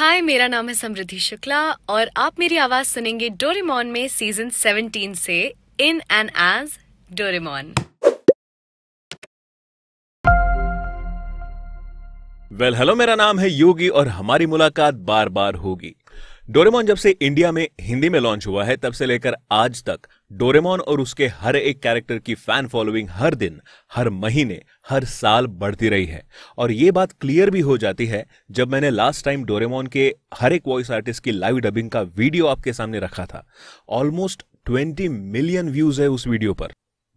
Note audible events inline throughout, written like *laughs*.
हाय मेरा नाम है समृद्धि शुक्ला और आप मेरी आवाज सुनेंगे डोरेमोन में सीजन 17 से in and as Doraemon well hello मेरा नाम है योगी और हमारी मुलाकात बार बार होगी डोरेमोन जब से इंडिया में हिंदी में लॉन्च हुआ है तब से लेकर आज तक डोरेमोन और उसके हर एक कैरेक्टर की फैन फॉलोइंग हर दिन हर महीने हर साल बढ़ती रही है और ये बात क्लियर भी हो जाती है जब मैंने लास्ट टाइम डोरेमोन के हर एक वॉइस आर्टिस्ट की लाइव डबिंग का वीडियो आपके सामने रखा था ऑलमोस्ट 20 मिलियन व्यूज है उस वीडियो पर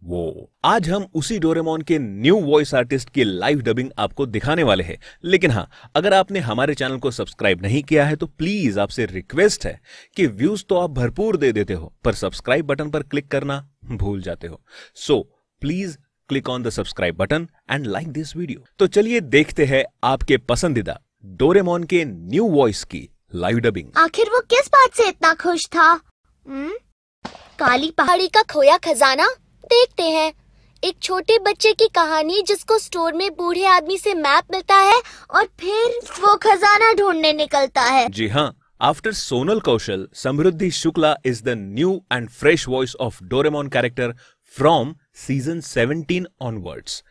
वो आज हम उसी डोरेमोन के न्यू वॉइस आर्टिस्ट की लाइव डबिंग आपको दिखाने वाले हैं लेकिन हाँ अगर आपने हमारे चैनल को सब्सक्राइब नहीं किया है तो प्लीज आपसे रिक्वेस्ट है कि व्यूज तो आप भरपूर दे देते हो पर सब्सक्राइब बटन पर क्लिक करना भूल जाते हो so please click on the subscribe button and like this video तो चलिए देखते हैं आपके पसंदीदा डोरेमोन के न्यू वॉइस की लाइव डबिंग आखिर वो किस बात से इतना खुश था हुँ? हम्म? काली पहाड़ी का खोया खजाना देखते हैं एक छोटे बच्चे की कहानी जिसको स्टोर में बूढ़े आदमी से मैप मिलता है और फिर वो खजाना ढूंढने निकलता है जी हाँ after Sonal Kaushal Samriddhi Shukla is the new and fresh voice of Doraemon character from season 17 onwards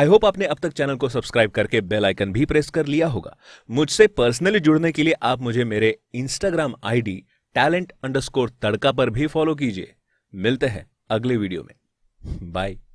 I hope आपने अब तक चैनल को सब्सक्राइब करके बेल आइकन भी प्रेस कर लिया होगा मुझसे पर्सनली जुड़ने के लिए आप मुझे मेरे Instagram ID talent underscore tadka पर भी फॉलो कीजिए मिलते हैं अगले वीडियो में *laughs* Bye